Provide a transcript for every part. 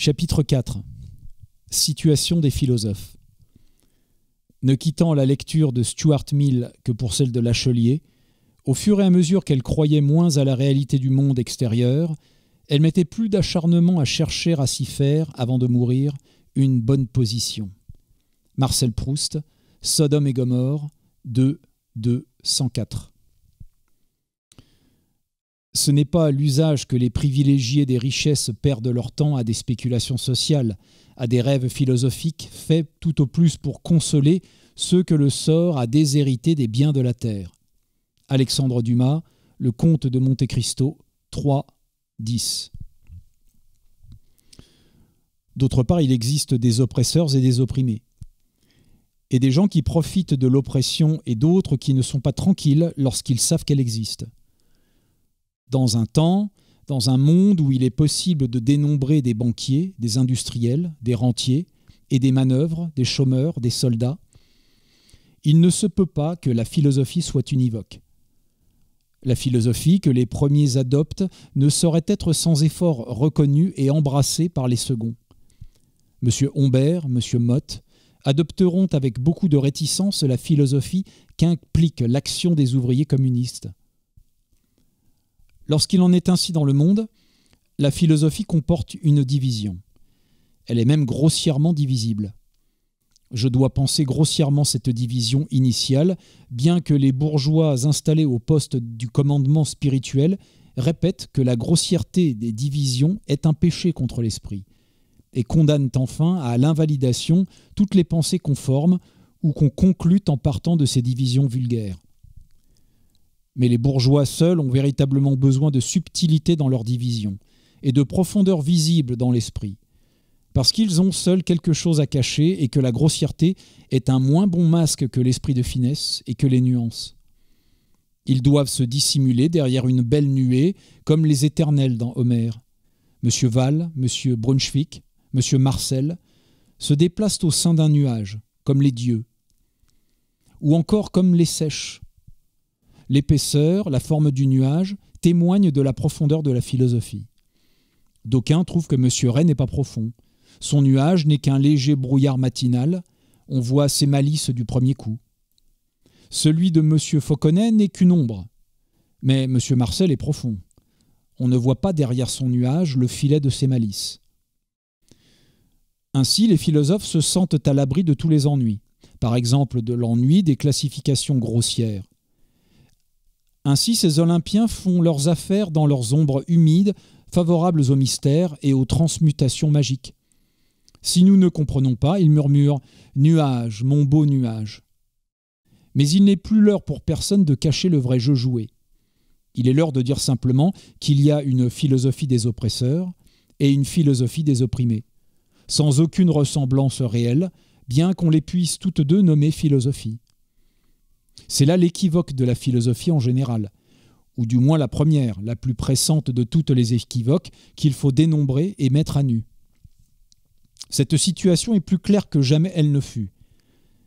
Chapitre 4 Situation des philosophes. Ne quittant la lecture de Stuart Mill que pour celle de Lachelier, au fur et à mesure qu'elle croyait moins à la réalité du monde extérieur, elle mettait plus d'acharnement à chercher à s'y faire, avant de mourir, une bonne position. Marcel Proust, Sodome et Gomorre, 2, 2, 104. Ce n'est pas à l'usage que les privilégiés des richesses perdent leur temps à des spéculations sociales, à des rêves philosophiques faits tout au plus pour consoler ceux que le sort a déshérités des biens de la terre. Alexandre Dumas, Le Comte de Monte Cristo, 3, 10. D'autre part, il existe des oppresseurs et des opprimés, et des gens qui profitent de l'oppression et d'autres qui ne sont pas tranquilles lorsqu'ils savent qu'elle existe dans un temps, dans un monde où il est possible de dénombrer des banquiers, des industriels, des rentiers, et des manœuvres, des chômeurs, des soldats, il ne se peut pas que la philosophie soit univoque. La philosophie que les premiers adoptent ne saurait être sans effort reconnue et embrassée par les seconds. M. Humbert, M. Mott adopteront avec beaucoup de réticence la philosophie qu'implique l'action des ouvriers communistes. Lorsqu'il en est ainsi dans le monde, la philosophie comporte une division. Elle est même grossièrement divisible. Je dois penser grossièrement cette division initiale, bien que les bourgeois installés au poste du commandement spirituel répètent que la grossièreté des divisions est un péché contre l'esprit, et condamnent enfin à l'invalidation toutes les pensées forme ou qu'on conclut en partant de ces divisions vulgaires. Mais les bourgeois seuls ont véritablement besoin de subtilité dans leur division et de profondeur visible dans l'esprit, parce qu'ils ont seuls quelque chose à cacher et que la grossièreté est un moins bon masque que l'esprit de finesse et que les nuances. Ils doivent se dissimuler derrière une belle nuée, comme les éternels dans Homère. Monsieur Val, M. Brunswick, M. Marcel se déplacent au sein d'un nuage, comme les dieux, ou encore comme les sèches, l'épaisseur, la forme du nuage témoignent de la profondeur de la philosophie. D'aucuns trouvent que M. Ray n'est pas profond. Son nuage n'est qu'un léger brouillard matinal. On voit ses malices du premier coup. Celui de M. Fauconnet n'est qu'une ombre. Mais M. Marcel est profond. On ne voit pas derrière son nuage le filet de ses malices. Ainsi, les philosophes se sentent à l'abri de tous les ennuis, par exemple de l'ennui des classifications grossières. Ainsi, ces Olympiens font leurs affaires dans leurs ombres humides, favorables aux mystères et aux transmutations magiques. Si nous ne comprenons pas, ils murmurent Nuage, mon beau nuage. Mais il n'est plus l'heure pour personne de cacher le vrai jeu joué. Il est l'heure de dire simplement qu'il y a une philosophie des oppresseurs et une philosophie des opprimés, sans aucune ressemblance réelle, bien qu'on les puisse toutes deux nommer philosophie. C'est là l'équivoque de la philosophie en général, ou du moins la première, la plus pressante de toutes les équivoques qu'il faut dénombrer et mettre à nu. Cette situation est plus claire que jamais elle ne fut.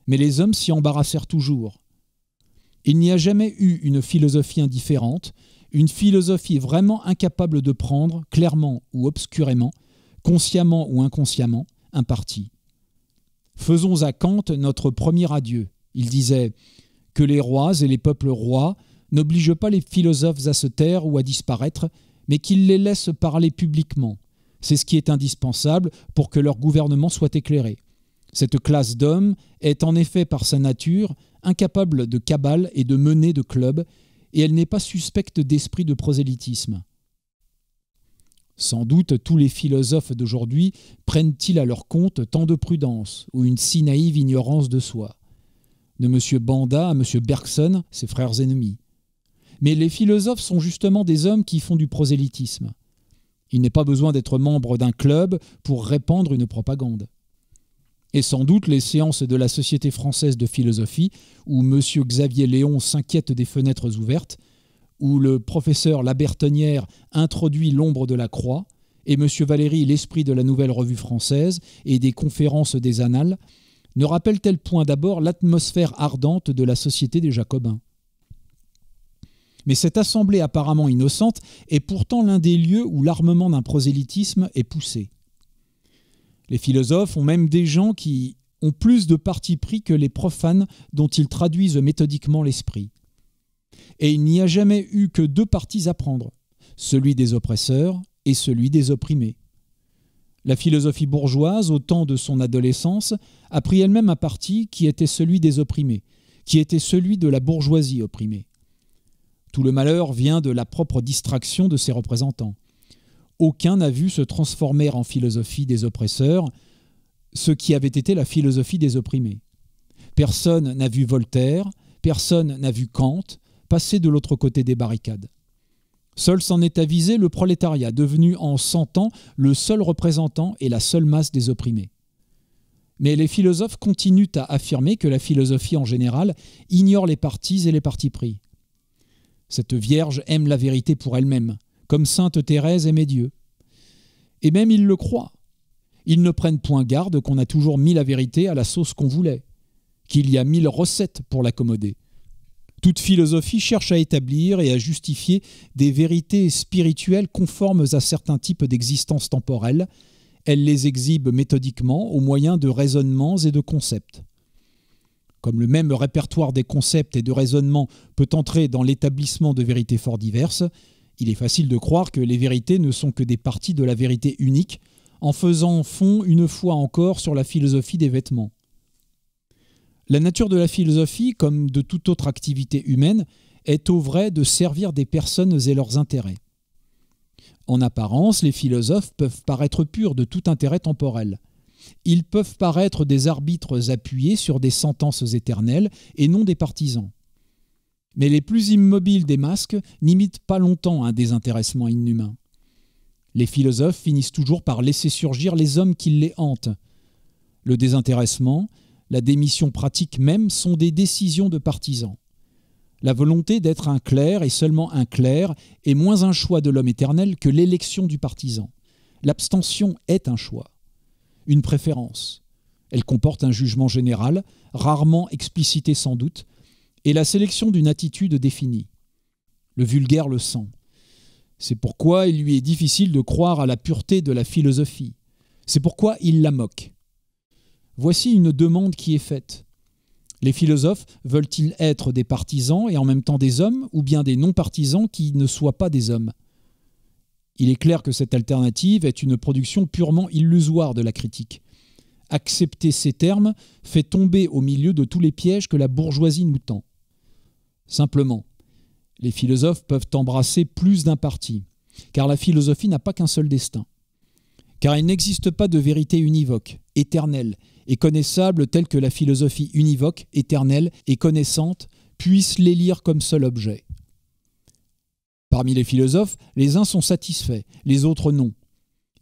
Mais les hommes s'y embarrassèrent toujours. Il n'y a jamais eu une philosophie indifférente, une philosophie vraiment incapable de prendre, clairement ou obscurément, consciemment ou inconsciemment, un parti. Faisons à Kant notre premier adieu. Il disait que les rois et les peuples rois n'obligent pas les philosophes à se taire ou à disparaître, mais qu'ils les laissent parler publiquement. C'est ce qui est indispensable pour que leur gouvernement soit éclairé. Cette classe d'hommes est en effet par sa nature incapable de cabale et de mener de club, et elle n'est pas suspecte d'esprit de prosélytisme. Sans doute tous les philosophes d'aujourd'hui prennent-ils à leur compte tant de prudence ou une si naïve ignorance de soi de M. Banda à M. Bergson, ses frères ennemis. Mais les philosophes sont justement des hommes qui font du prosélytisme. Il n'est pas besoin d'être membre d'un club pour répandre une propagande. Et sans doute les séances de la Société française de philosophie, où M. Xavier Léon s'inquiète des fenêtres ouvertes, où le professeur Labertonnière introduit l'ombre de la croix, et M. Valéry l'esprit de la nouvelle revue française et des conférences des annales, ne rappelle-t-elle point d'abord l'atmosphère ardente de la société des Jacobins Mais cette assemblée apparemment innocente est pourtant l'un des lieux où l'armement d'un prosélytisme est poussé. Les philosophes ont même des gens qui ont plus de parti pris que les profanes dont ils traduisent méthodiquement l'esprit. Et il n'y a jamais eu que deux partis à prendre, celui des oppresseurs et celui des opprimés. La philosophie bourgeoise, au temps de son adolescence, a pris elle-même un parti qui était celui des opprimés, qui était celui de la bourgeoisie opprimée. Tout le malheur vient de la propre distraction de ses représentants. Aucun n'a vu se transformer en philosophie des oppresseurs ce qui avait été la philosophie des opprimés. Personne n'a vu Voltaire, personne n'a vu Kant passer de l'autre côté des barricades. Seul s'en est avisé le prolétariat, devenu en cent ans le seul représentant et la seule masse des opprimés. Mais les philosophes continuent à affirmer que la philosophie en général ignore les partis et les partis pris. Cette Vierge aime la vérité pour elle-même, comme Sainte Thérèse aimait Dieu. Et même ils le croient. Ils ne prennent point garde qu'on a toujours mis la vérité à la sauce qu'on voulait, qu'il y a mille recettes pour l'accommoder. Toute philosophie cherche à établir et à justifier des vérités spirituelles conformes à certains types d'existence temporelle. Elle les exhibe méthodiquement au moyen de raisonnements et de concepts. Comme le même répertoire des concepts et de raisonnements peut entrer dans l'établissement de vérités fort diverses, il est facile de croire que les vérités ne sont que des parties de la vérité unique, en faisant fond une fois encore sur la philosophie des vêtements. La nature de la philosophie, comme de toute autre activité humaine, est au vrai de servir des personnes et leurs intérêts. En apparence, les philosophes peuvent paraître purs de tout intérêt temporel. Ils peuvent paraître des arbitres appuyés sur des sentences éternelles et non des partisans. Mais les plus immobiles des masques n'imitent pas longtemps un désintéressement inhumain. Les philosophes finissent toujours par laisser surgir les hommes qui les hantent. Le désintéressement, la démission pratique même, sont des décisions de partisans. La volonté d'être un clerc et seulement un clerc est moins un choix de l'homme éternel que l'élection du partisan. L'abstention est un choix, une préférence. Elle comporte un jugement général, rarement explicité sans doute, et la sélection d'une attitude définie. Le vulgaire le sent. C'est pourquoi il lui est difficile de croire à la pureté de la philosophie. C'est pourquoi il la moque. Voici une demande qui est faite. Les philosophes veulent-ils être des partisans et en même temps des hommes, ou bien des non-partisans qui ne soient pas des hommes Il est clair que cette alternative est une production purement illusoire de la critique. Accepter ces termes fait tomber au milieu de tous les pièges que la bourgeoisie nous tend. Simplement, les philosophes peuvent embrasser plus d'un parti, car la philosophie n'a pas qu'un seul destin. Car il n'existe pas de vérité univoque, éternelle, et connaissables tels que la philosophie univoque, éternelle et connaissante puisse les lire comme seul objet. Parmi les philosophes, les uns sont satisfaits, les autres non.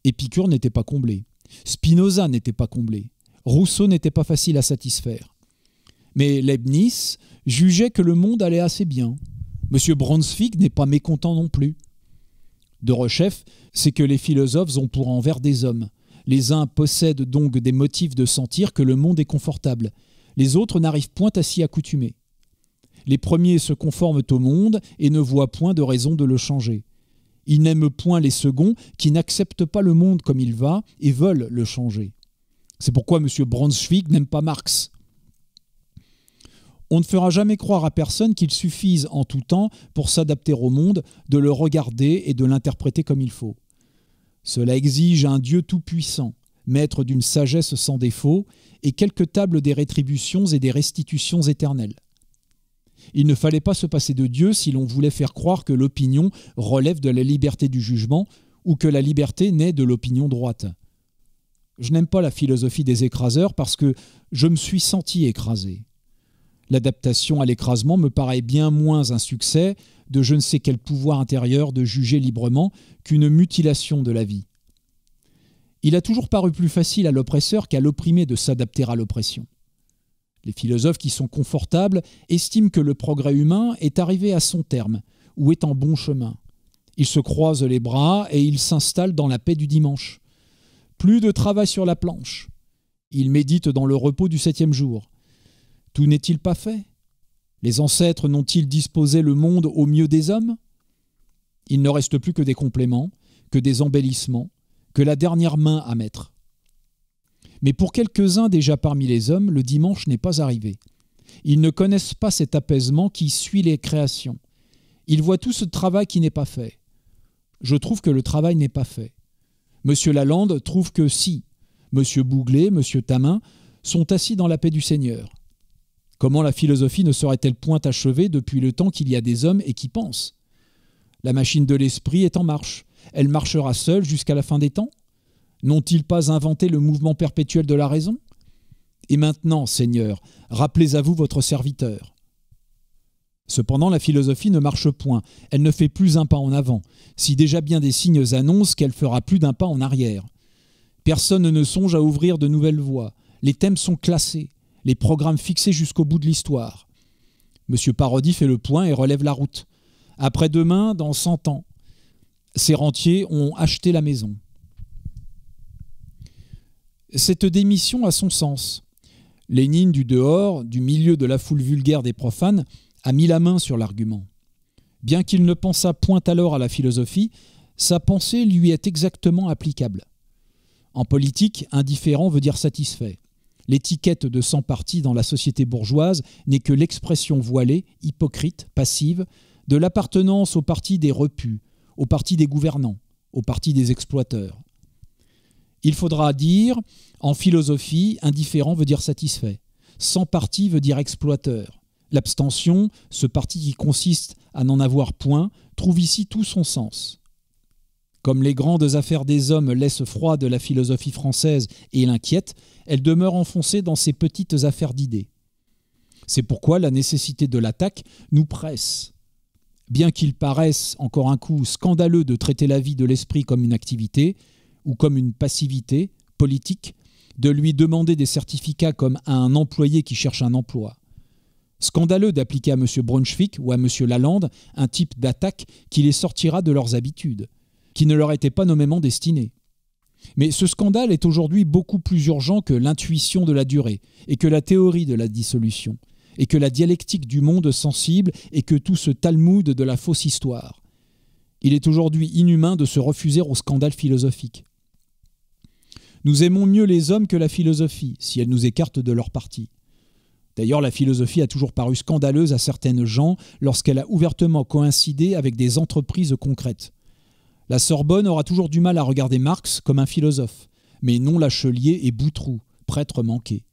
Épicure n'était pas comblé, Spinoza n'était pas comblé, Rousseau n'était pas facile à satisfaire. Mais Leibniz jugeait que le monde allait assez bien. M. Brunswick n'est pas mécontent non plus. De Rechef, c'est que les philosophes ont pour envers des hommes, les uns possèdent donc des motifs de sentir que le monde est confortable, les autres n'arrivent point à s'y accoutumer. Les premiers se conforment au monde et ne voient point de raison de le changer. Ils n'aiment point les seconds qui n'acceptent pas le monde comme il va et veulent le changer. C'est pourquoi M. Brunswick n'aime pas Marx. On ne fera jamais croire à personne qu'il suffise en tout temps, pour s'adapter au monde, de le regarder et de l'interpréter comme il faut. Cela exige un Dieu tout-puissant, maître d'une sagesse sans défaut, et quelques tables des rétributions et des restitutions éternelles. Il ne fallait pas se passer de Dieu si l'on voulait faire croire que l'opinion relève de la liberté du jugement ou que la liberté naît de l'opinion droite. Je n'aime pas la philosophie des écraseurs parce que je me suis senti écrasé. L'adaptation à l'écrasement me paraît bien moins un succès de je ne sais quel pouvoir intérieur de juger librement qu'une mutilation de la vie. Il a toujours paru plus facile à l'oppresseur qu'à l'opprimé de s'adapter à l'oppression. Les philosophes qui sont confortables estiment que le progrès humain est arrivé à son terme, ou est en bon chemin. Ils se croisent les bras et ils s'installent dans la paix du dimanche. Plus de travail sur la planche. Ils méditent dans le repos du septième jour. Tout n'est-il pas fait Les ancêtres n'ont-ils disposé le monde au mieux des hommes Il ne reste plus que des compléments, que des embellissements, que la dernière main à mettre. Mais pour quelques-uns déjà parmi les hommes, le dimanche n'est pas arrivé. Ils ne connaissent pas cet apaisement qui suit les créations. Ils voient tout ce travail qui n'est pas fait. Je trouve que le travail n'est pas fait. Monsieur Lalande trouve que si. Monsieur Bouglet, Monsieur Tamin sont assis dans la paix du Seigneur. Comment la philosophie ne serait-elle point achevée depuis le temps qu'il y a des hommes et qui pensent La machine de l'esprit est en marche. Elle marchera seule jusqu'à la fin des temps N'ont-ils pas inventé le mouvement perpétuel de la raison Et maintenant, Seigneur, rappelez à vous votre serviteur. Cependant, la philosophie ne marche point, elle ne fait plus un pas en avant, si déjà bien des signes annoncent qu'elle fera plus d'un pas en arrière. Personne ne songe à ouvrir de nouvelles voies, les thèmes sont classés, les programmes fixés jusqu'au bout de l'histoire. Monsieur Parodi fait le point et relève la route. Après-demain, dans 100 ans, ces rentiers ont acheté la maison. Cette démission a son sens. Lénine, du dehors, du milieu de la foule vulgaire des profanes, a mis la main sur l'argument. Bien qu'il ne pensât point alors à la philosophie, sa pensée lui est exactement applicable. En politique, indifférent veut dire satisfait. L'étiquette de sans parti dans la société bourgeoise n'est que l'expression voilée, hypocrite, passive, de l'appartenance au parti des repus, au parti des gouvernants, au parti des exploiteurs. Il faudra dire, en philosophie, indifférent veut dire satisfait, sans parti veut dire exploiteur. L'abstention, ce parti qui consiste à n'en avoir point, trouve ici tout son sens. Comme les grandes affaires des hommes laissent froid de la philosophie française et l'inquiète, elle demeure enfoncée dans ses petites affaires d'idées. C'est pourquoi la nécessité de l'attaque nous presse. Bien qu'il paraisse, encore un coup, scandaleux de traiter la vie de l'esprit comme une activité, ou comme une passivité politique, de lui demander des certificats comme à un employé qui cherche un emploi. Scandaleux d'appliquer à M. Brunswick ou à M. Lalande un type d'attaque qui les sortira de leurs habitudes qui ne leur étaient pas nommément destinés. Mais ce scandale est aujourd'hui beaucoup plus urgent que l'intuition de la durée, et que la théorie de la dissolution, et que la dialectique du monde sensible, et que tout ce Talmud de la fausse histoire. Il est aujourd'hui inhumain de se refuser au scandale philosophique. Nous aimons mieux les hommes que la philosophie, si elle nous écarte de leur parti. D'ailleurs, la philosophie a toujours paru scandaleuse à certaines gens lorsqu'elle a ouvertement coïncidé avec des entreprises concrètes. La Sorbonne aura toujours du mal à regarder Marx comme un philosophe, mais non Lachelier et Boutroux, prêtres manqués.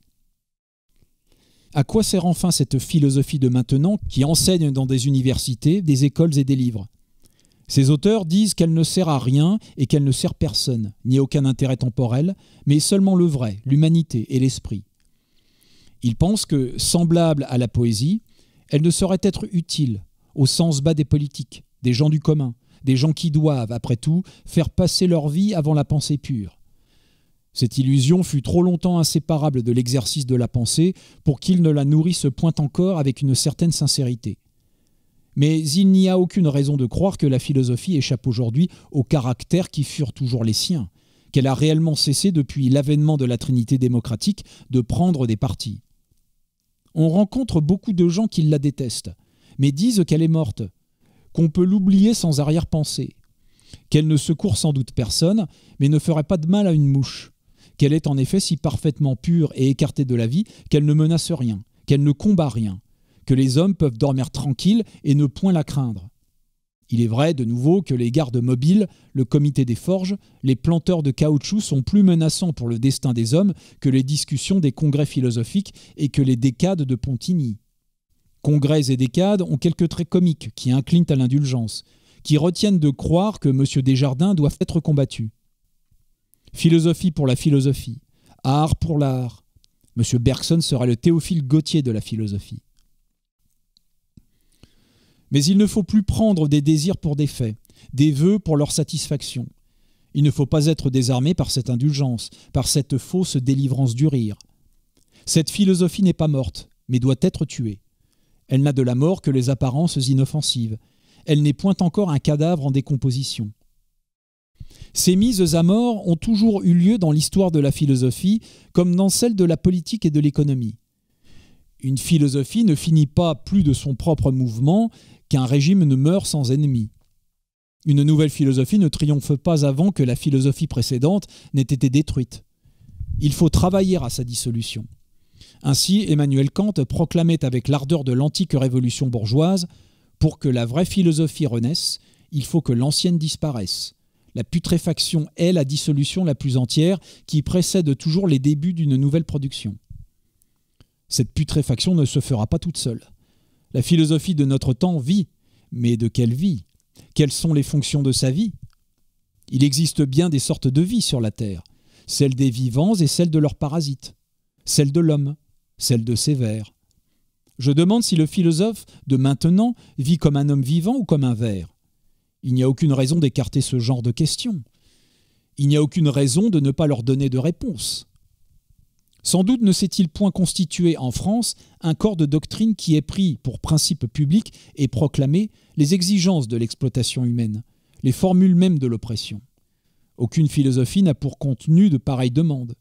À quoi sert enfin cette philosophie de maintenant qui enseigne dans des universités, des écoles et des livres ces auteurs disent qu'elle ne sert à rien et qu'elle ne sert personne, ni aucun intérêt temporel, mais seulement le vrai, l'humanité et l'esprit. Ils pensent que, semblable à la poésie, elle ne saurait être utile, au sens bas des politiques, des gens du commun, des gens qui doivent, après tout, faire passer leur vie avant la pensée pure. Cette illusion fut trop longtemps inséparable de l'exercice de la pensée pour qu'ils ne la nourrissent point encore avec une certaine sincérité. Mais il n'y a aucune raison de croire que la philosophie échappe aujourd'hui aux caractères qui furent toujours les siens, qu'elle a réellement cessé depuis l'avènement de la Trinité démocratique de prendre des partis. On rencontre beaucoup de gens qui la détestent, mais disent qu'elle est morte, qu'on peut l'oublier sans arrière-pensée, qu'elle ne secourt sans doute personne, mais ne ferait pas de mal à une mouche, qu'elle est en effet si parfaitement pure et écartée de la vie qu'elle ne menace rien, qu'elle ne combat rien, que les hommes peuvent dormir tranquilles et ne point la craindre. Il est vrai, de nouveau, que les gardes mobiles, le comité des forges, les planteurs de caoutchouc sont plus menaçants pour le destin des hommes que les discussions des congrès philosophiques et que les décades de Pontigny. Congrès et décades ont quelques traits comiques qui inclinent à l'indulgence, qui retiennent de croire que M. Desjardins doit être combattu. Philosophie pour la philosophie, art pour l'art. M. Bergson sera le Théophile Gautier de la philosophie. Mais il ne faut plus prendre des désirs pour des faits, des vœux pour leur satisfaction. Il ne faut pas être désarmé par cette indulgence, par cette fausse délivrance du rire. Cette philosophie n'est pas morte, mais doit être tuée. Elle n'a de la mort que les apparences inoffensives. Elle n'est point encore un cadavre en décomposition. Ces mises à mort ont toujours eu lieu dans l'histoire de la philosophie, comme dans celle de la politique et de l'économie. Une philosophie ne finit pas plus de son propre mouvement qu'un régime ne meurt sans ennemi. Une nouvelle philosophie ne triomphe pas avant que la philosophie précédente n'ait été détruite. Il faut travailler à sa dissolution. Ainsi, Emmanuel Kant proclamait avec l'ardeur de l'antique révolution bourgeoise Pour que la vraie philosophie renaisse, il faut que l'ancienne disparaisse. La putréfaction est la dissolution la plus entière qui précède toujours les débuts d'une nouvelle production. Cette putréfaction ne se fera pas toute seule. La philosophie de notre temps vit, mais de quelle vie Quelles sont les fonctions de sa vie Il existe bien des sortes de vie sur la Terre, celle des vivants et celle de leurs parasites, celle de l'homme, celle de vers. Je demande si le philosophe de maintenant vit comme un homme vivant ou comme un ver. Il n'y a aucune raison d'écarter ce genre de questions. Il n'y a aucune raison de ne pas leur donner de réponse. Sans doute ne s'est-il point constitué en France un corps de doctrine qui ait pris pour principe public et proclamé les exigences de l'exploitation humaine, les formules mêmes de l'oppression. Aucune philosophie n'a pour contenu de pareilles demandes.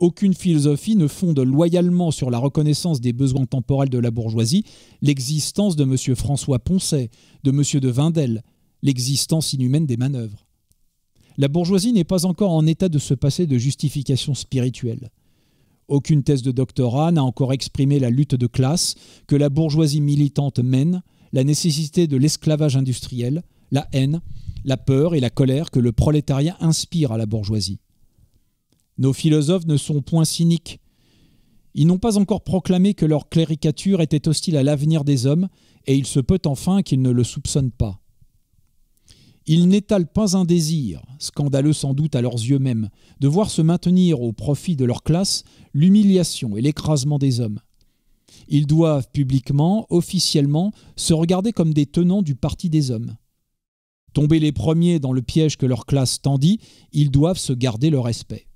Aucune philosophie ne fonde loyalement sur la reconnaissance des besoins temporels de la bourgeoisie l'existence de M. François Poncet, de M. de Vindel, l'existence inhumaine des manœuvres. La bourgeoisie n'est pas encore en état de se passer de justification spirituelle. Aucune thèse de doctorat n'a encore exprimé la lutte de classe que la bourgeoisie militante mène, la nécessité de l'esclavage industriel, la haine, la peur et la colère que le prolétariat inspire à la bourgeoisie. Nos philosophes ne sont point cyniques. Ils n'ont pas encore proclamé que leur cléricature était hostile à l'avenir des hommes, et il se peut enfin qu'ils ne le soupçonnent pas. Ils n'étalent pas un désir, scandaleux sans doute à leurs yeux mêmes, de voir se maintenir au profit de leur classe l'humiliation et l'écrasement des hommes. Ils doivent publiquement, officiellement, se regarder comme des tenants du parti des hommes. Tombés les premiers dans le piège que leur classe tendit, ils doivent se garder le respect.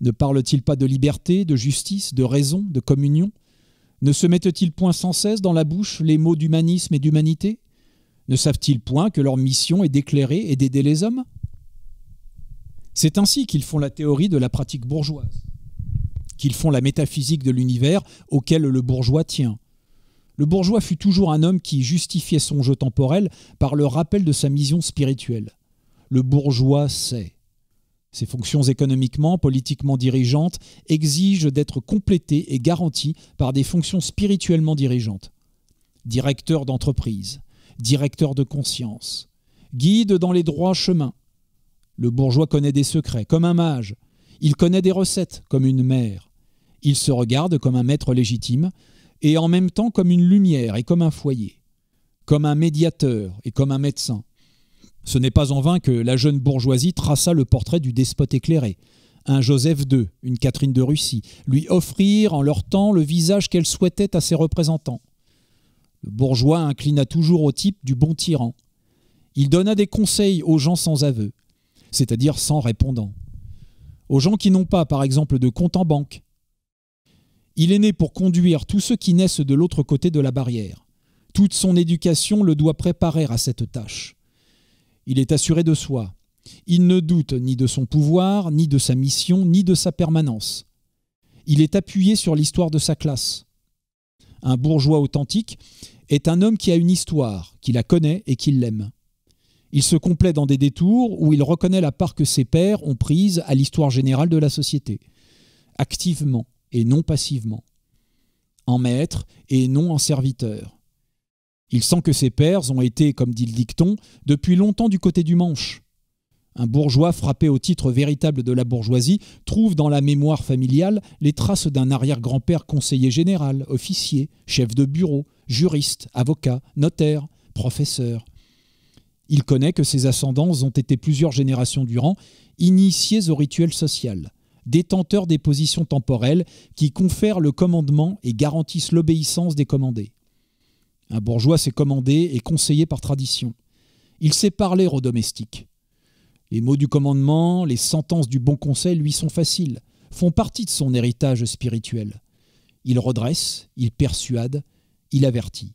Ne parle-t-il pas de liberté, de justice, de raison, de communion Ne se mettent-ils point sans cesse dans la bouche les mots d'humanisme et d'humanité Ne savent-ils point que leur mission est d'éclairer et d'aider les hommes C'est ainsi qu'ils font la théorie de la pratique bourgeoise, qu'ils font la métaphysique de l'univers auquel le bourgeois tient. Le bourgeois fut toujours un homme qui justifiait son jeu temporel par le rappel de sa mission spirituelle. Le bourgeois sait. Ses fonctions économiquement, politiquement dirigeantes exigent d'être complétées et garanties par des fonctions spirituellement dirigeantes. Directeur d'entreprise, directeur de conscience, guide dans les droits chemins. Le bourgeois connaît des secrets, comme un mage. Il connaît des recettes, comme une mère. Il se regarde comme un maître légitime, et en même temps comme une lumière et comme un foyer, comme un médiateur et comme un médecin, ce n'est pas en vain que la jeune bourgeoisie traça le portrait du despote éclairé. Un Joseph II, une Catherine de Russie, lui offrir en leur temps le visage qu'elle souhaitait à ses représentants. Le bourgeois inclina toujours au type du bon tyran. Il donna des conseils aux gens sans aveu, c'est-à-dire sans répondant. Aux gens qui n'ont pas, par exemple, de compte en banque. Il est né pour conduire tous ceux qui naissent de l'autre côté de la barrière. Toute son éducation le doit préparer à cette tâche. Il est assuré de soi. Il ne doute ni de son pouvoir, ni de sa mission, ni de sa permanence. Il est appuyé sur l'histoire de sa classe. Un bourgeois authentique est un homme qui a une histoire, qui la connaît et qui l'aime. Il se complaît dans des détours où il reconnaît la part que ses pères ont prise à l'histoire générale de la société, activement et non passivement, en maître et non en serviteur, il sent que ses pères ont été, comme dit le dicton, depuis longtemps du côté du manche. Un bourgeois frappé au titre véritable de la bourgeoisie trouve dans la mémoire familiale les traces d'un arrière-grand-père conseiller général, officier, chef de bureau, juriste, avocat, notaire, professeur. Il connaît que ses ascendants ont été plusieurs générations durant initiés au rituel social, détenteurs des positions temporelles qui confèrent le commandement et garantissent l'obéissance des commandés. Un bourgeois s'est commandé et conseillé par tradition. Il sait parler aux domestiques. Les mots du commandement, les sentences du bon conseil lui sont faciles, font partie de son héritage spirituel. Il redresse, il persuade, il avertit.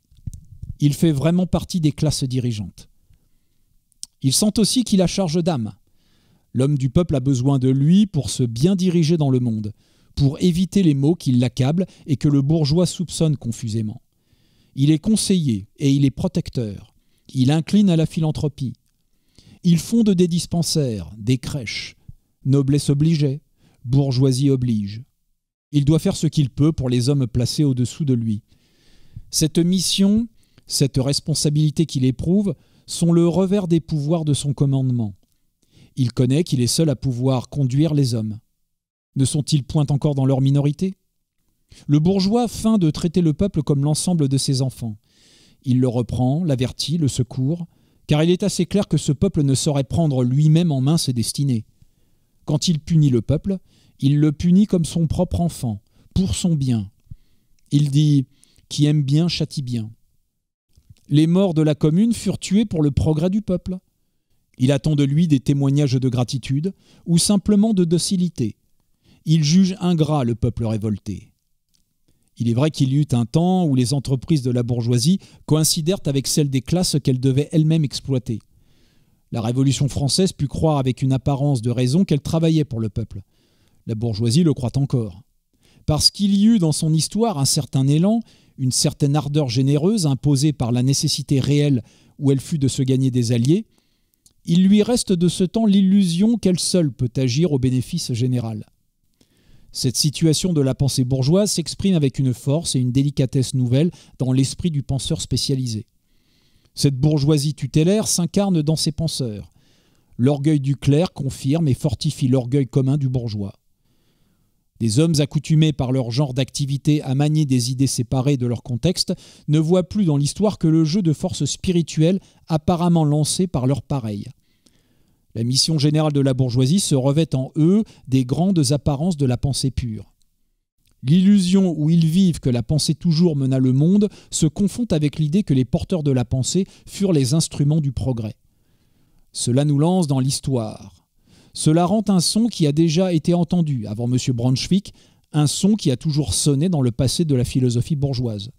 Il fait vraiment partie des classes dirigeantes. Il sent aussi qu'il a charge d'âme. L'homme du peuple a besoin de lui pour se bien diriger dans le monde, pour éviter les mots qui l'accablent et que le bourgeois soupçonne confusément. Il est conseiller et il est protecteur. Il incline à la philanthropie. Il fonde des dispensaires, des crèches. Noblesse obligeait, bourgeoisie oblige. Il doit faire ce qu'il peut pour les hommes placés au-dessous de lui. Cette mission, cette responsabilité qu'il éprouve sont le revers des pouvoirs de son commandement. Il connaît qu'il est seul à pouvoir conduire les hommes. Ne sont-ils point encore dans leur minorité le bourgeois feint de traiter le peuple comme l'ensemble de ses enfants. Il le reprend, l'avertit, le secourt, car il est assez clair que ce peuple ne saurait prendre lui-même en main ses destinées. Quand il punit le peuple, il le punit comme son propre enfant, pour son bien. Il dit Qui aime bien châtie bien. Les morts de la commune furent tués pour le progrès du peuple. Il attend de lui des témoignages de gratitude ou simplement de docilité. Il juge ingrat le peuple révolté. Il est vrai qu'il y eut un temps où les entreprises de la bourgeoisie coïncidèrent avec celles des classes qu'elle devait elle-même exploiter. La Révolution française put croire avec une apparence de raison qu'elle travaillait pour le peuple. La bourgeoisie le croit encore. Parce qu'il y eut dans son histoire un certain élan, une certaine ardeur généreuse imposée par la nécessité réelle où elle fut de se gagner des alliés, il lui reste de ce temps l'illusion qu'elle seule peut agir au bénéfice général. Cette situation de la pensée bourgeoise s'exprime avec une force et une délicatesse nouvelles dans l'esprit du penseur spécialisé. Cette bourgeoisie tutélaire s'incarne dans ses penseurs. L'orgueil du clerc confirme et fortifie l'orgueil commun du bourgeois. Des hommes accoutumés par leur genre d'activité à manier des idées séparées de leur contexte ne voient plus dans l'histoire que le jeu de forces spirituelles apparemment lancées par leurs pareils. La mission générale de la bourgeoisie se revêt en eux des grandes apparences de la pensée pure. L'illusion où ils vivent que la pensée toujours mena le monde se confond avec l'idée que les porteurs de la pensée furent les instruments du progrès. Cela nous lance dans l'histoire. Cela rend un son qui a déjà été entendu avant M. Brunswick, un son qui a toujours sonné dans le passé de la philosophie bourgeoise.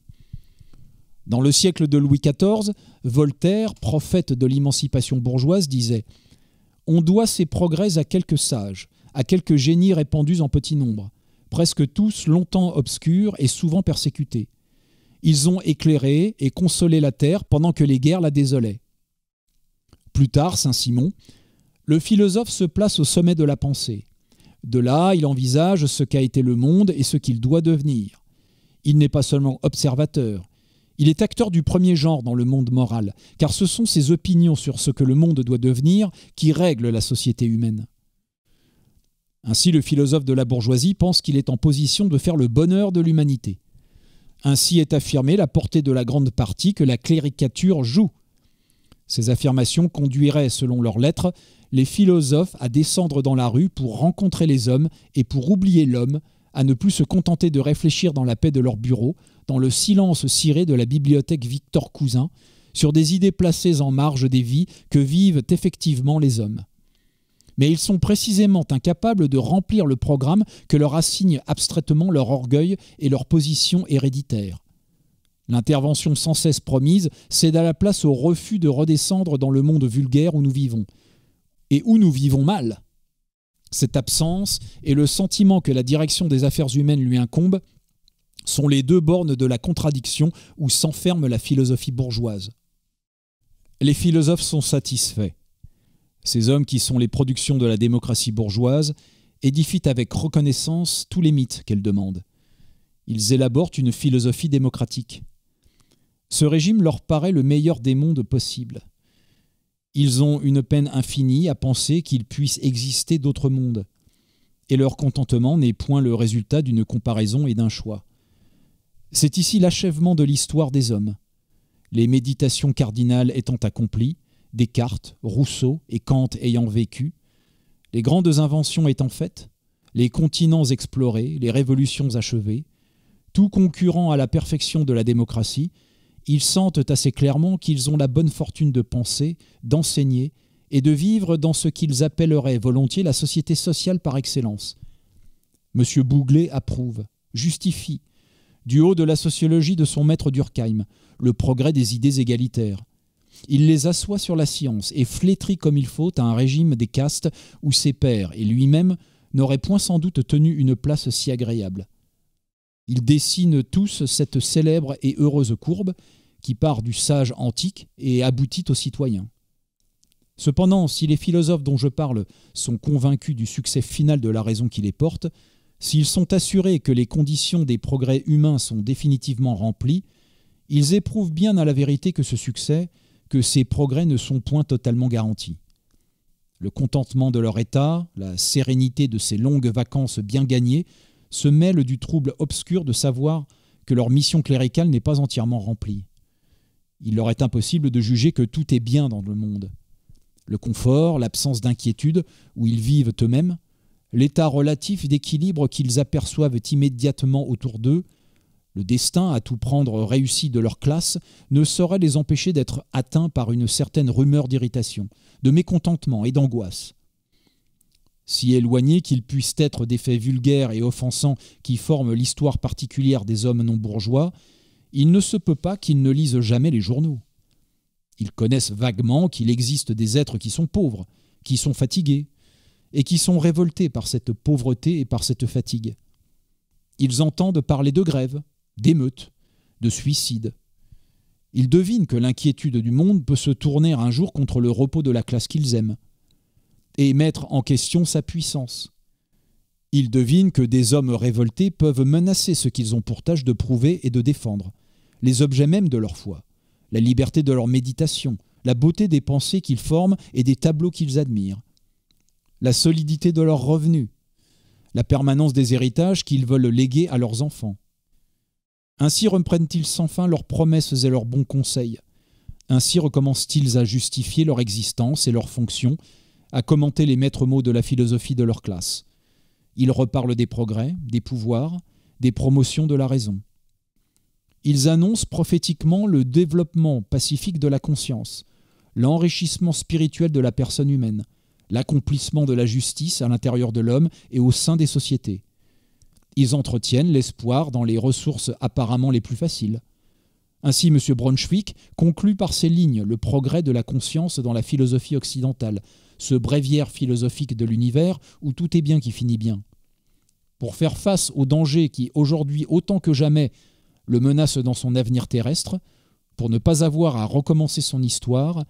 Dans le siècle de Louis XIV, Voltaire, prophète de l'émancipation bourgeoise, disait on doit ses progrès à quelques sages, à quelques génies répandus en petit nombre, presque tous longtemps obscurs et souvent persécutés. Ils ont éclairé et consolé la terre pendant que les guerres la désolaient. Plus tard, Saint-Simon, le philosophe se place au sommet de la pensée. De là, il envisage ce qu'a été le monde et ce qu'il doit devenir. Il n'est pas seulement observateur, il est acteur du premier genre dans le monde moral, car ce sont ses opinions sur ce que le monde doit devenir qui règlent la société humaine. Ainsi, le philosophe de la bourgeoisie pense qu'il est en position de faire le bonheur de l'humanité. Ainsi est affirmée la portée de la grande partie que la cléricature joue. Ces affirmations conduiraient, selon leurs lettres, les philosophes à descendre dans la rue pour rencontrer les hommes et pour oublier l'homme, à ne plus se contenter de réfléchir dans la paix de leur bureau, dans le silence ciré de la bibliothèque Victor Cousin, sur des idées placées en marge des vies que vivent effectivement les hommes. Mais ils sont précisément incapables de remplir le programme que leur assigne abstraitement leur orgueil et leur position héréditaire. L'intervention sans cesse promise cède à la place au refus de redescendre dans le monde vulgaire où nous vivons, et où nous vivons mal cette absence et le sentiment que la direction des affaires humaines lui incombe sont les deux bornes de la contradiction où s'enferme la philosophie bourgeoise. Les philosophes sont satisfaits. Ces hommes qui sont les productions de la démocratie bourgeoise édifient avec reconnaissance tous les mythes qu'elle demande. Ils élaborent une philosophie démocratique. Ce régime leur paraît le meilleur des mondes possibles. Ils ont une peine infinie à penser qu'il puisse exister d'autres mondes, et leur contentement n'est point le résultat d'une comparaison et d'un choix. C'est ici l'achèvement de l'histoire des hommes. Les méditations cardinales étant accomplies, Descartes, Rousseau et Kant ayant vécu, les grandes inventions étant faites, les continents explorés, les révolutions achevées, tout concurrent à la perfection de la démocratie, ils sentent assez clairement qu'ils ont la bonne fortune de penser, d'enseigner et de vivre dans ce qu'ils appelleraient volontiers la société sociale par excellence. M. Bouglet approuve, justifie, du haut de la sociologie de son maître Durkheim, le progrès des idées égalitaires. Il les assoit sur la science et flétrit comme il faut à un régime des castes où ses pères et lui-même n'auraient point sans doute tenu une place si agréable. Ils dessinent tous cette célèbre et heureuse courbe qui part du sage antique et aboutit au citoyen. Cependant, si les philosophes dont je parle sont convaincus du succès final de la raison qui les porte, s'ils sont assurés que les conditions des progrès humains sont définitivement remplies, ils éprouvent bien à la vérité que ce succès, que ces progrès ne sont point totalement garantis. Le contentement de leur état, la sérénité de ces longues vacances bien gagnées, se mêlent du trouble obscur de savoir que leur mission cléricale n'est pas entièrement remplie. Il leur est impossible de juger que tout est bien dans le monde. Le confort, l'absence d'inquiétude où ils vivent eux-mêmes, l'état relatif d'équilibre qu'ils aperçoivent immédiatement autour d'eux, le destin à tout prendre réussi de leur classe ne saurait les empêcher d'être atteints par une certaine rumeur d'irritation, de mécontentement et d'angoisse si éloignés qu'ils puissent être des faits vulgaires et offensants qui forment l'histoire particulière des hommes non bourgeois, il ne se peut pas qu'ils ne lisent jamais les journaux. Ils connaissent vaguement qu'il existe des êtres qui sont pauvres, qui sont fatigués, et qui sont révoltés par cette pauvreté et par cette fatigue. Ils entendent parler de grèves, d'émeutes, de suicides. Ils devinent que l'inquiétude du monde peut se tourner un jour contre le repos de la classe qu'ils aiment et mettre en question sa puissance. Ils devinent que des hommes révoltés peuvent menacer ce qu'ils ont pour tâche de prouver et de défendre, les objets mêmes de leur foi, la liberté de leur méditation, la beauté des pensées qu'ils forment et des tableaux qu'ils admirent, la solidité de leurs revenus, la permanence des héritages qu'ils veulent léguer à leurs enfants. Ainsi reprennent-ils sans fin leurs promesses et leurs bons conseils. Ainsi recommencent-ils à justifier leur existence et leurs fonctions à commenter les maîtres mots de la philosophie de leur classe. Ils reparlent des progrès, des pouvoirs, des promotions de la raison. Ils annoncent prophétiquement le développement pacifique de la conscience, l'enrichissement spirituel de la personne humaine, l'accomplissement de la justice à l'intérieur de l'homme et au sein des sociétés. Ils entretiennent l'espoir dans les ressources apparemment les plus faciles. Ainsi, M. Braunschweig conclut par ces lignes le progrès de la conscience dans la philosophie occidentale, ce bréviaire philosophique de l'univers où tout est bien qui finit bien. Pour faire face aux dangers qui, aujourd'hui autant que jamais, le menacent dans son avenir terrestre, pour ne pas avoir à recommencer son histoire,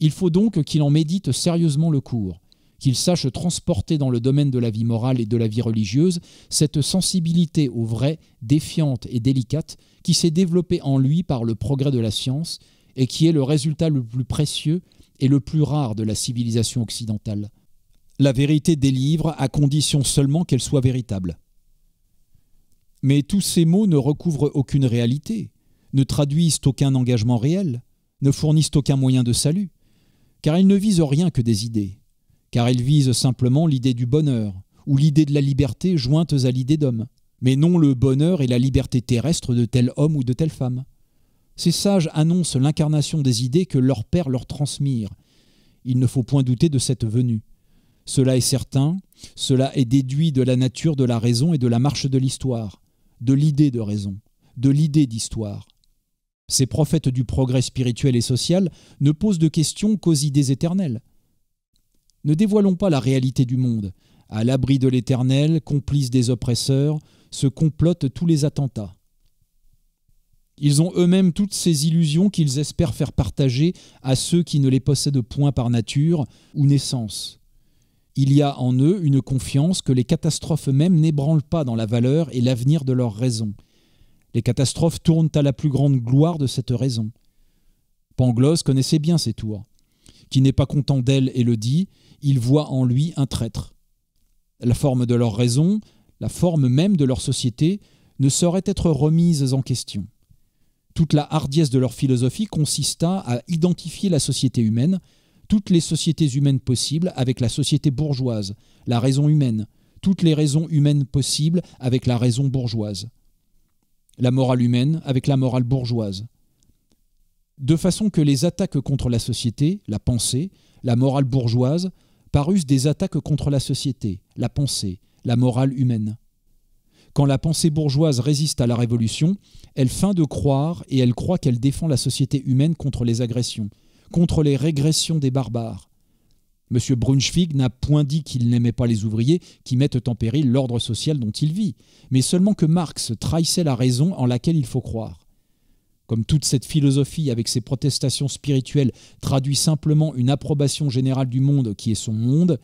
il faut donc qu'il en médite sérieusement le cours, qu'il sache transporter dans le domaine de la vie morale et de la vie religieuse cette sensibilité au vrai, défiante et délicate, qui s'est développée en lui par le progrès de la science et qui est le résultat le plus précieux est le plus rare de la civilisation occidentale. La vérité délivre à condition seulement qu'elle soit véritable. Mais tous ces mots ne recouvrent aucune réalité, ne traduisent aucun engagement réel, ne fournissent aucun moyen de salut, car ils ne visent rien que des idées, car ils visent simplement l'idée du bonheur, ou l'idée de la liberté jointes à l'idée d'homme, mais non le bonheur et la liberté terrestre de tel homme ou de telle femme. Ces sages annoncent l'incarnation des idées que leurs pères leur transmirent. Il ne faut point douter de cette venue. Cela est certain, cela est déduit de la nature de la raison et de la marche de l'histoire, de l'idée de raison, de l'idée d'histoire. Ces prophètes du progrès spirituel et social ne posent de questions qu'aux idées éternelles. Ne dévoilons pas la réalité du monde. À l'abri de l'éternel, complice des oppresseurs, se complotent tous les attentats. Ils ont eux-mêmes toutes ces illusions qu'ils espèrent faire partager à ceux qui ne les possèdent point par nature ou naissance. Il y a en eux une confiance que les catastrophes mêmes n'ébranlent pas dans la valeur et l'avenir de leur raison. Les catastrophes tournent à la plus grande gloire de cette raison. Pangloss connaissait bien ces tours. Qui n'est pas content d'elle et le dit, il voit en lui un traître. La forme de leur raison, la forme même de leur société, ne saurait être remise en question. Toute la hardiesse de leur philosophie consista à identifier la société humaine, toutes les sociétés humaines possibles avec la société bourgeoise, la raison humaine, toutes les raisons humaines possibles avec la raison bourgeoise, la morale humaine avec la morale bourgeoise. De façon que les attaques contre la société, la pensée, la morale bourgeoise, parussent des attaques contre la société, la pensée, la morale humaine. Quand la pensée bourgeoise résiste à la révolution, elle feint de croire et elle croit qu'elle défend la société humaine contre les agressions, contre les régressions des barbares. M. Brunschwig n'a point dit qu'il n'aimait pas les ouvriers qui mettent en péril l'ordre social dont il vit, mais seulement que Marx trahissait la raison en laquelle il faut croire. Comme toute cette philosophie avec ses protestations spirituelles traduit simplement une approbation générale du monde qui est son monde,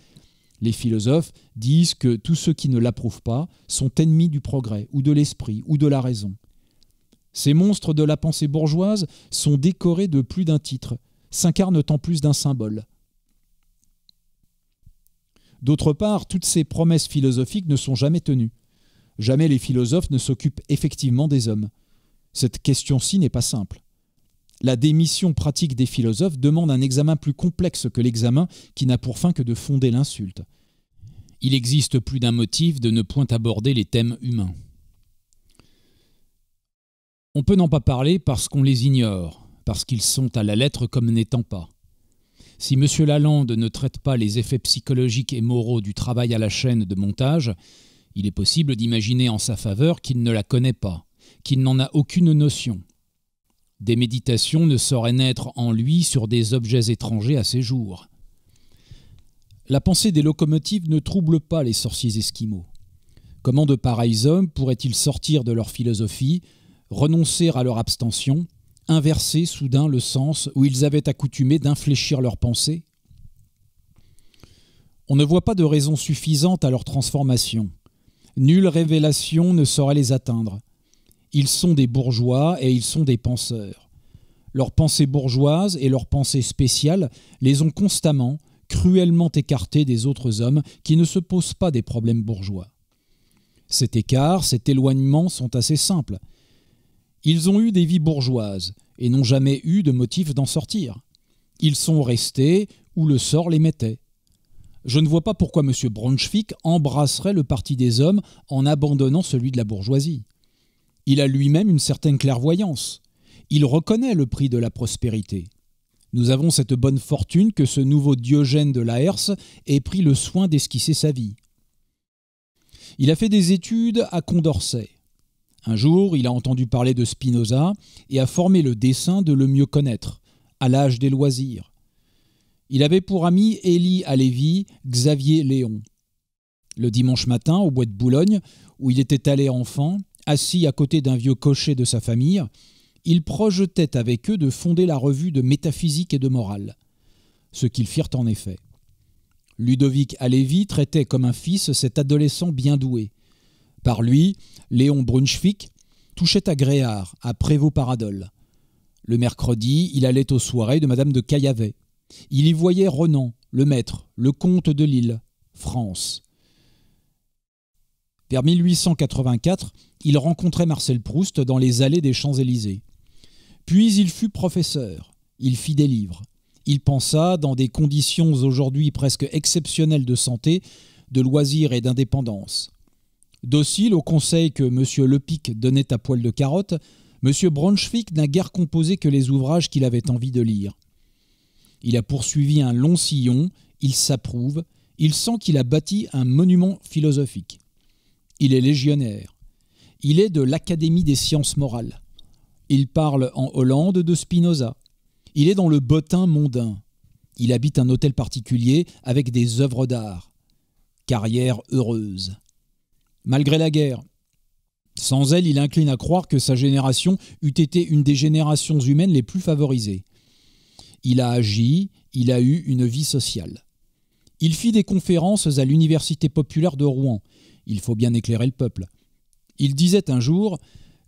les philosophes disent que tous ceux qui ne l'approuvent pas sont ennemis du progrès, ou de l'esprit, ou de la raison. Ces monstres de la pensée bourgeoise sont décorés de plus d'un titre, s'incarnent en plus d'un symbole. D'autre part, toutes ces promesses philosophiques ne sont jamais tenues. Jamais les philosophes ne s'occupent effectivement des hommes. Cette question-ci n'est pas simple. La démission pratique des philosophes demande un examen plus complexe que l'examen qui n'a pour fin que de fonder l'insulte il existe plus d'un motif de ne point aborder les thèmes humains. On peut n'en pas parler parce qu'on les ignore, parce qu'ils sont à la lettre comme n'étant pas. Si M. Lalande ne traite pas les effets psychologiques et moraux du travail à la chaîne de montage, il est possible d'imaginer en sa faveur qu'il ne la connaît pas, qu'il n'en a aucune notion. Des méditations ne sauraient naître en lui sur des objets étrangers à ses jours. La pensée des locomotives ne trouble pas les sorciers esquimaux. Comment de pareils hommes pourraient-ils sortir de leur philosophie, renoncer à leur abstention, inverser soudain le sens où ils avaient accoutumé d'infléchir leur pensée On ne voit pas de raison suffisante à leur transformation. Nulle révélation ne saurait les atteindre. Ils sont des bourgeois et ils sont des penseurs. Leur pensée bourgeoise et leur pensée spéciale les ont constamment, cruellement écartés des autres hommes qui ne se posent pas des problèmes bourgeois. Cet écart, cet éloignement sont assez simples. Ils ont eu des vies bourgeoises et n'ont jamais eu de motif d'en sortir. Ils sont restés où le sort les mettait. Je ne vois pas pourquoi M. Braunschweig embrasserait le parti des hommes en abandonnant celui de la bourgeoisie. Il a lui-même une certaine clairvoyance. Il reconnaît le prix de la prospérité. Nous avons cette bonne fortune que ce nouveau Diogène de Laërce ait pris le soin d'esquisser sa vie. Il a fait des études à Condorcet. Un jour, il a entendu parler de Spinoza et a formé le dessein de le mieux connaître, à l'âge des loisirs. Il avait pour ami Élie Alévy, Xavier Léon. Le dimanche matin, au bois de Boulogne, où il était allé enfant, assis à côté d'un vieux cocher de sa famille, il projetait avec eux de fonder la revue de métaphysique et de morale, ce qu'ils firent en effet. Ludovic Alévy traitait comme un fils cet adolescent bien doué. Par lui, Léon Brunschwick touchait à Gréard, à Prévost-Paradol. Le mercredi, il allait aux soirées de Madame de Caillavet. Il y voyait Renan, le maître, le comte de Lille, France. Vers 1884, il rencontrait Marcel Proust dans les allées des Champs-Élysées. Puis il fut professeur, il fit des livres. Il pensa, dans des conditions aujourd'hui presque exceptionnelles de santé, de loisirs et d'indépendance. Docile aux conseils que M. Lepic donnait à poil de carotte, M. Braunschweig n'a guère composé que les ouvrages qu'il avait envie de lire. Il a poursuivi un long sillon, il s'approuve, il sent qu'il a bâti un monument philosophique. Il est légionnaire. Il est de l'Académie des sciences morales. Il parle en Hollande de Spinoza. Il est dans le bottin mondain. Il habite un hôtel particulier avec des œuvres d'art. Carrière heureuse. Malgré la guerre, sans elle, il incline à croire que sa génération eût été une des générations humaines les plus favorisées. Il a agi, il a eu une vie sociale. Il fit des conférences à l'Université populaire de Rouen. Il faut bien éclairer le peuple. Il disait un jour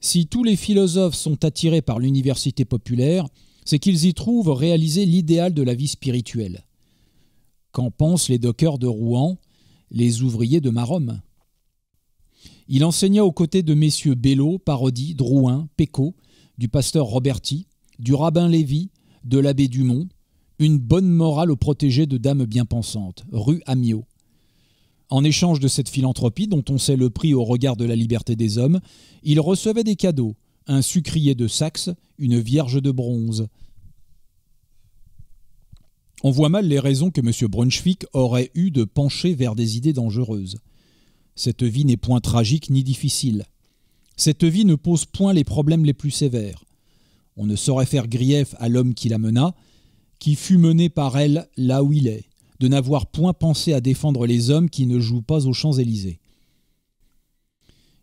si tous les philosophes sont attirés par l'université populaire, c'est qu'ils y trouvent réaliser l'idéal de la vie spirituelle. Qu'en pensent les dockers de Rouen, les ouvriers de Maromme Il enseigna aux côtés de messieurs Bello, Parodi, Drouin, Péco, du pasteur Roberti, du rabbin Lévy, de l'abbé Dumont, une bonne morale aux protégés de dames bien pensantes, rue Amiot, en échange de cette philanthropie, dont on sait le prix au regard de la liberté des hommes, il recevait des cadeaux, un sucrier de Saxe, une vierge de bronze. On voit mal les raisons que M. Brunswick aurait eues de pencher vers des idées dangereuses. Cette vie n'est point tragique ni difficile. Cette vie ne pose point les problèmes les plus sévères. On ne saurait faire grief à l'homme qui la mena, qui fut mené par elle là où il est de n'avoir point pensé à défendre les hommes qui ne jouent pas aux Champs-Élysées.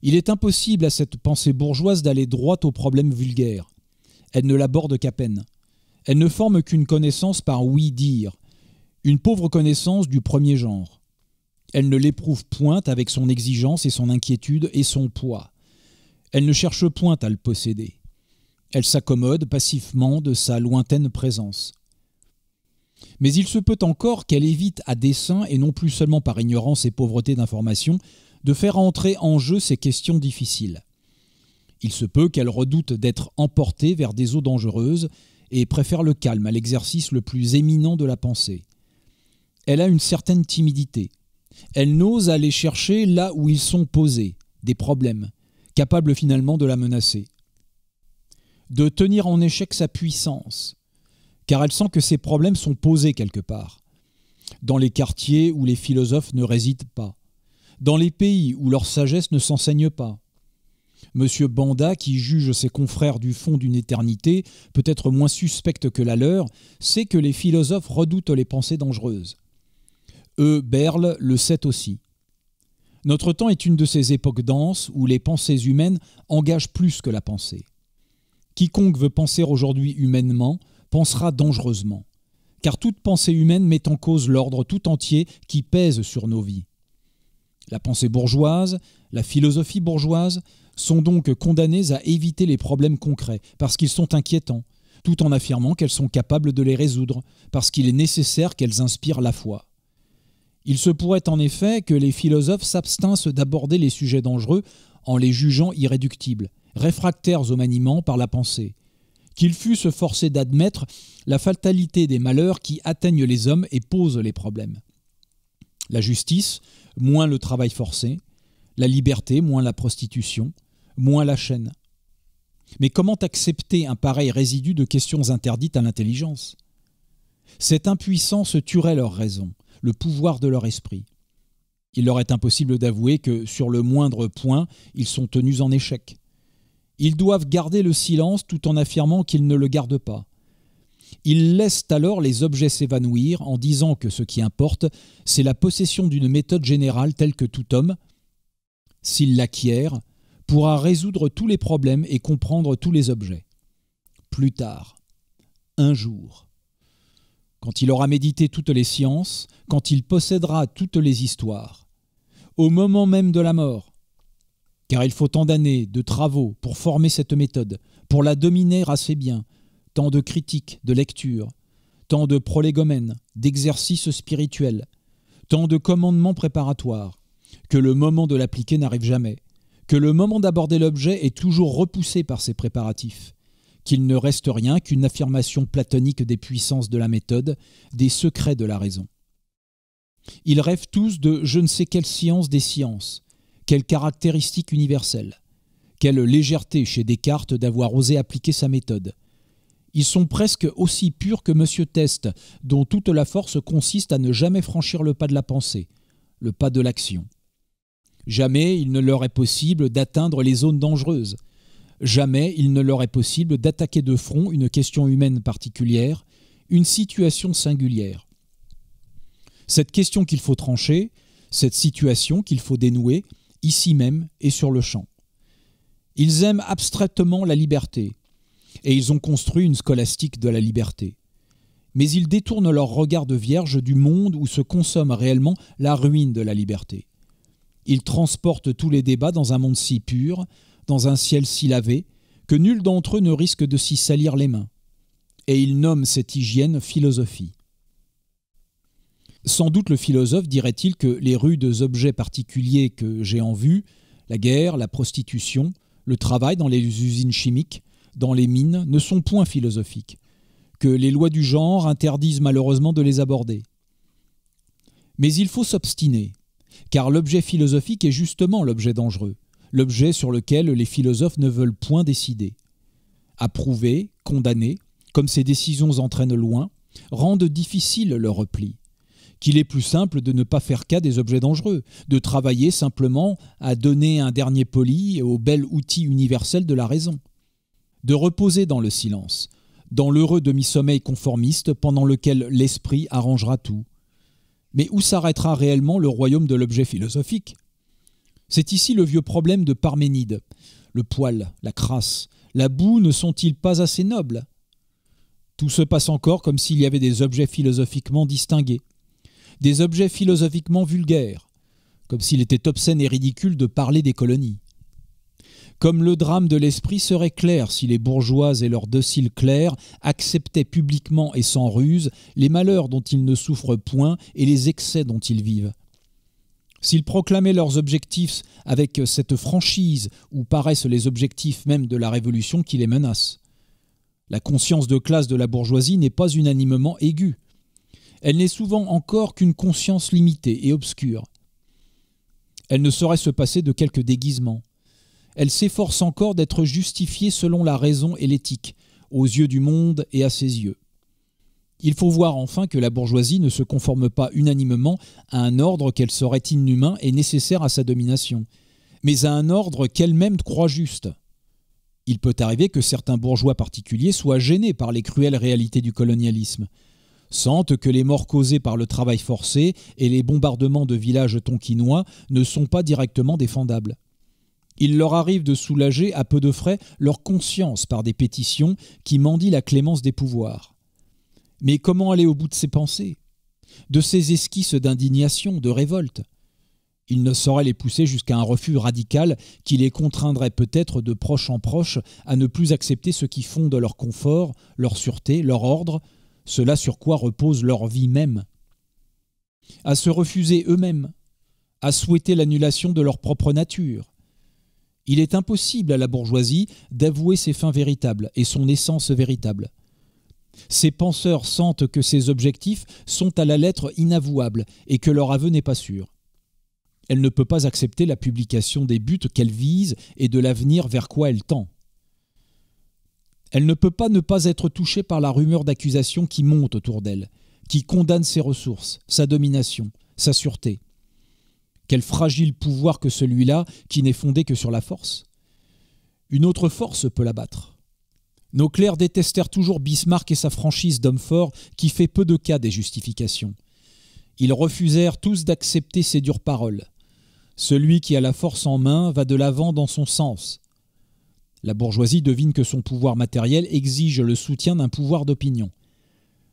Il est impossible à cette pensée bourgeoise d'aller droit au problème vulgaire. Elle ne l'aborde qu'à peine. Elle ne forme qu'une connaissance par oui-dire, une pauvre connaissance du premier genre. Elle ne l'éprouve point avec son exigence et son inquiétude et son poids. Elle ne cherche point à le posséder. Elle s'accommode passivement de sa lointaine présence. Mais il se peut encore qu'elle évite à dessein, et non plus seulement par ignorance et pauvreté d'information, de faire entrer en jeu ces questions difficiles. Il se peut qu'elle redoute d'être emportée vers des eaux dangereuses et préfère le calme à l'exercice le plus éminent de la pensée. Elle a une certaine timidité. Elle n'ose aller chercher là où ils sont posés, des problèmes, capables finalement de la menacer. De tenir en échec sa puissance, car elle sent que ces problèmes sont posés quelque part, dans les quartiers où les philosophes ne résident pas, dans les pays où leur sagesse ne s'enseigne pas. M. Banda, qui juge ses confrères du fond d'une éternité, peut-être moins suspecte que la leur, sait que les philosophes redoutent les pensées dangereuses. Eux, Berle, le sait aussi. Notre temps est une de ces époques denses où les pensées humaines engagent plus que la pensée. Quiconque veut penser aujourd'hui humainement pensera dangereusement, car toute pensée humaine met en cause l'ordre tout entier qui pèse sur nos vies. La pensée bourgeoise, la philosophie bourgeoise sont donc condamnées à éviter les problèmes concrets, parce qu'ils sont inquiétants, tout en affirmant qu'elles sont capables de les résoudre, parce qu'il est nécessaire qu'elles inspirent la foi. Il se pourrait en effet que les philosophes s'abstincent d'aborder les sujets dangereux en les jugeant irréductibles, réfractaires au maniement par la pensée, qu'ils se forcer d'admettre la fatalité des malheurs qui atteignent les hommes et posent les problèmes. La justice, moins le travail forcé, la liberté, moins la prostitution, moins la chaîne. Mais comment accepter un pareil résidu de questions interdites à l'intelligence Cette impuissance tuerait leur raison, le pouvoir de leur esprit. Il leur est impossible d'avouer que, sur le moindre point, ils sont tenus en échec. Ils doivent garder le silence tout en affirmant qu'ils ne le gardent pas. Ils laissent alors les objets s'évanouir en disant que ce qui importe, c'est la possession d'une méthode générale telle que tout homme, s'il l'acquiert, pourra résoudre tous les problèmes et comprendre tous les objets. Plus tard, un jour, quand il aura médité toutes les sciences, quand il possédera toutes les histoires, au moment même de la mort, car il faut tant d'années, de travaux pour former cette méthode, pour la dominer assez bien, tant de critiques, de lectures, tant de prolégomènes, d'exercices spirituels, tant de commandements préparatoires, que le moment de l'appliquer n'arrive jamais, que le moment d'aborder l'objet est toujours repoussé par ces préparatifs, qu'il ne reste rien qu'une affirmation platonique des puissances de la méthode, des secrets de la raison. Ils rêvent tous de je ne sais quelle science des sciences, quelle caractéristique universelle Quelle légèreté chez Descartes d'avoir osé appliquer sa méthode Ils sont presque aussi purs que M. Test, dont toute la force consiste à ne jamais franchir le pas de la pensée, le pas de l'action. Jamais il ne leur est possible d'atteindre les zones dangereuses. Jamais il ne leur est possible d'attaquer de front une question humaine particulière, une situation singulière. Cette question qu'il faut trancher, cette situation qu'il faut dénouer, ici même et sur le champ. Ils aiment abstraitement la liberté, et ils ont construit une scolastique de la liberté. Mais ils détournent leur regard de vierge du monde où se consomme réellement la ruine de la liberté. Ils transportent tous les débats dans un monde si pur, dans un ciel si lavé, que nul d'entre eux ne risque de s'y salir les mains. Et ils nomment cette hygiène philosophie. Sans doute le philosophe dirait-il que les rudes objets particuliers que j'ai en vue, la guerre, la prostitution, le travail dans les usines chimiques, dans les mines, ne sont point philosophiques, que les lois du genre interdisent malheureusement de les aborder. Mais il faut s'obstiner, car l'objet philosophique est justement l'objet dangereux, l'objet sur lequel les philosophes ne veulent point décider. Approuver, condamner, comme ces décisions entraînent loin, rendent difficile le repli qu'il est plus simple de ne pas faire cas des objets dangereux, de travailler simplement à donner un dernier poli au bel outil universel de la raison, de reposer dans le silence, dans l'heureux demi-sommeil conformiste pendant lequel l'esprit arrangera tout. Mais où s'arrêtera réellement le royaume de l'objet philosophique C'est ici le vieux problème de Parménide. Le poil, la crasse, la boue ne sont-ils pas assez nobles Tout se passe encore comme s'il y avait des objets philosophiquement distingués des objets philosophiquement vulgaires, comme s'il était obscène et ridicule de parler des colonies. Comme le drame de l'esprit serait clair si les bourgeoises et leurs dociles clercs acceptaient publiquement et sans ruse les malheurs dont ils ne souffrent point et les excès dont ils vivent. S'ils proclamaient leurs objectifs avec cette franchise où paraissent les objectifs même de la révolution qui les menace. La conscience de classe de la bourgeoisie n'est pas unanimement aiguë. Elle n'est souvent encore qu'une conscience limitée et obscure. Elle ne saurait se passer de quelques déguisement. Elle s'efforce encore d'être justifiée selon la raison et l'éthique, aux yeux du monde et à ses yeux. Il faut voir enfin que la bourgeoisie ne se conforme pas unanimement à un ordre qu'elle serait inhumain et nécessaire à sa domination, mais à un ordre qu'elle-même croit juste. Il peut arriver que certains bourgeois particuliers soient gênés par les cruelles réalités du colonialisme, sentent que les morts causées par le travail forcé et les bombardements de villages tonkinois ne sont pas directement défendables. Il leur arrive de soulager à peu de frais leur conscience par des pétitions qui mendient la clémence des pouvoirs. Mais comment aller au bout de ces pensées De ces esquisses d'indignation, de révolte Il ne saurait les pousser jusqu'à un refus radical qui les contraindrait peut-être de proche en proche à ne plus accepter ce qui fonde leur confort, leur sûreté, leur ordre, cela sur quoi repose leur vie même, à se refuser eux-mêmes, à souhaiter l'annulation de leur propre nature. Il est impossible à la bourgeoisie d'avouer ses fins véritables et son essence véritable. Ses penseurs sentent que ses objectifs sont à la lettre inavouables et que leur aveu n'est pas sûr. Elle ne peut pas accepter la publication des buts qu'elle vise et de l'avenir vers quoi elle tend. Elle ne peut pas ne pas être touchée par la rumeur d'accusations qui monte autour d'elle, qui condamne ses ressources, sa domination, sa sûreté. Quel fragile pouvoir que celui-là qui n'est fondé que sur la force. Une autre force peut l'abattre. Nos clercs détestèrent toujours Bismarck et sa franchise d'homme fort qui fait peu de cas des justifications. Ils refusèrent tous d'accepter ses dures paroles. Celui qui a la force en main va de l'avant dans son sens, la bourgeoisie devine que son pouvoir matériel exige le soutien d'un pouvoir d'opinion.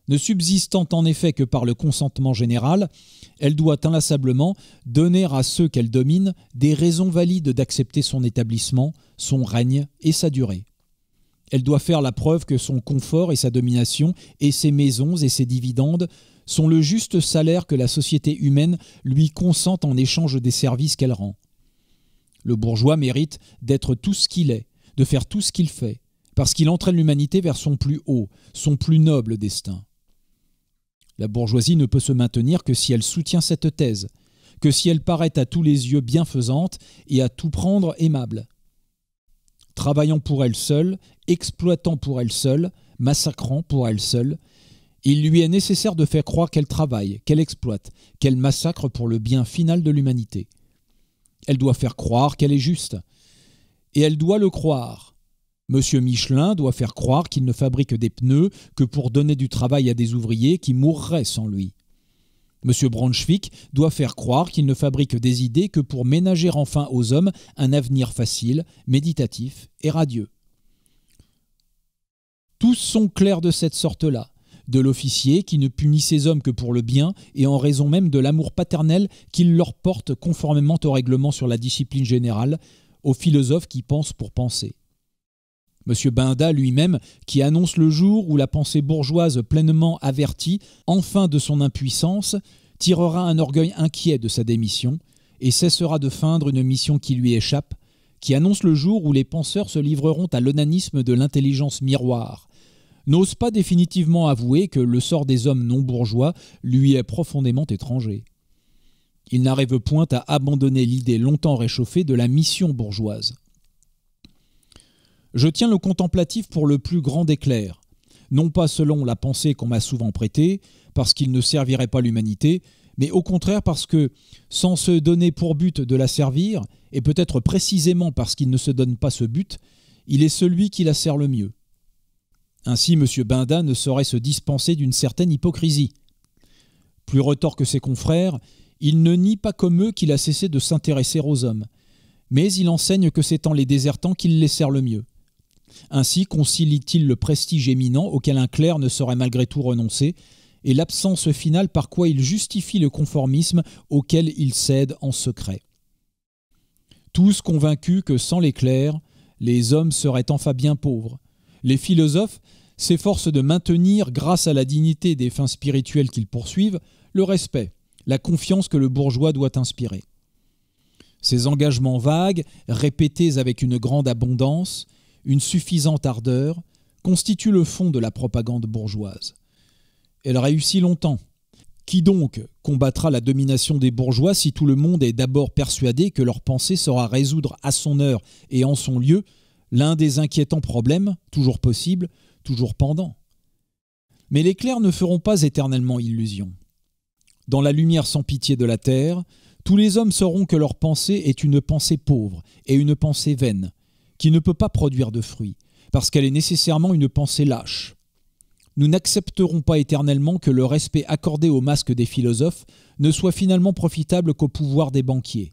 Ne subsistant en effet que par le consentement général, elle doit inlassablement donner à ceux qu'elle domine des raisons valides d'accepter son établissement, son règne et sa durée. Elle doit faire la preuve que son confort et sa domination, et ses maisons et ses dividendes, sont le juste salaire que la société humaine lui consente en échange des services qu'elle rend. Le bourgeois mérite d'être tout ce qu'il est, de faire tout ce qu'il fait, parce qu'il entraîne l'humanité vers son plus haut, son plus noble destin. La bourgeoisie ne peut se maintenir que si elle soutient cette thèse, que si elle paraît à tous les yeux bienfaisante et à tout prendre aimable. Travaillant pour elle seule, exploitant pour elle seule, massacrant pour elle seule, il lui est nécessaire de faire croire qu'elle travaille, qu'elle exploite, qu'elle massacre pour le bien final de l'humanité. Elle doit faire croire qu'elle est juste, et elle doit le croire. M. Michelin doit faire croire qu'il ne fabrique des pneus que pour donner du travail à des ouvriers qui mourraient sans lui. M. Braunschweig doit faire croire qu'il ne fabrique des idées que pour ménager enfin aux hommes un avenir facile, méditatif et radieux. Tous sont clairs de cette sorte-là, de l'officier qui ne punit ses hommes que pour le bien et en raison même de l'amour paternel qu'il leur porte conformément au règlement sur la discipline générale, aux philosophes qui pensent pour penser. M. Binda lui-même, qui annonce le jour où la pensée bourgeoise pleinement avertie, enfin de son impuissance, tirera un orgueil inquiet de sa démission et cessera de feindre une mission qui lui échappe, qui annonce le jour où les penseurs se livreront à l'onanisme de l'intelligence miroir, n'ose pas définitivement avouer que le sort des hommes non bourgeois lui est profondément étranger. Il n'arrive point à abandonner l'idée longtemps réchauffée de la mission bourgeoise. Je tiens le contemplatif pour le plus grand éclair, non pas selon la pensée qu'on m'a souvent prêtée, parce qu'il ne servirait pas l'humanité, mais au contraire parce que, sans se donner pour but de la servir, et peut-être précisément parce qu'il ne se donne pas ce but, il est celui qui la sert le mieux. Ainsi, M. Binda ne saurait se dispenser d'une certaine hypocrisie. Plus retors que ses confrères, il ne nie pas comme eux qu'il a cessé de s'intéresser aux hommes, mais il enseigne que c'est en les désertant qu'il les sert le mieux. Ainsi concilie-t-il le prestige éminent auquel un clerc ne saurait malgré tout renoncer, et l'absence finale par quoi il justifie le conformisme auquel il cède en secret. Tous convaincus que sans les clercs, les hommes seraient enfin bien pauvres. Les philosophes s'efforcent de maintenir, grâce à la dignité des fins spirituelles qu'ils poursuivent, le respect, la confiance que le bourgeois doit inspirer. Ces engagements vagues, répétés avec une grande abondance, une suffisante ardeur, constituent le fond de la propagande bourgeoise. Elle réussit longtemps. Qui donc combattra la domination des bourgeois si tout le monde est d'abord persuadé que leur pensée saura résoudre à son heure et en son lieu l'un des inquiétants problèmes, toujours possible, toujours pendant Mais les clercs ne feront pas éternellement illusion dans la lumière sans pitié de la terre, tous les hommes sauront que leur pensée est une pensée pauvre et une pensée vaine, qui ne peut pas produire de fruits, parce qu'elle est nécessairement une pensée lâche. Nous n'accepterons pas éternellement que le respect accordé au masque des philosophes ne soit finalement profitable qu'au pouvoir des banquiers.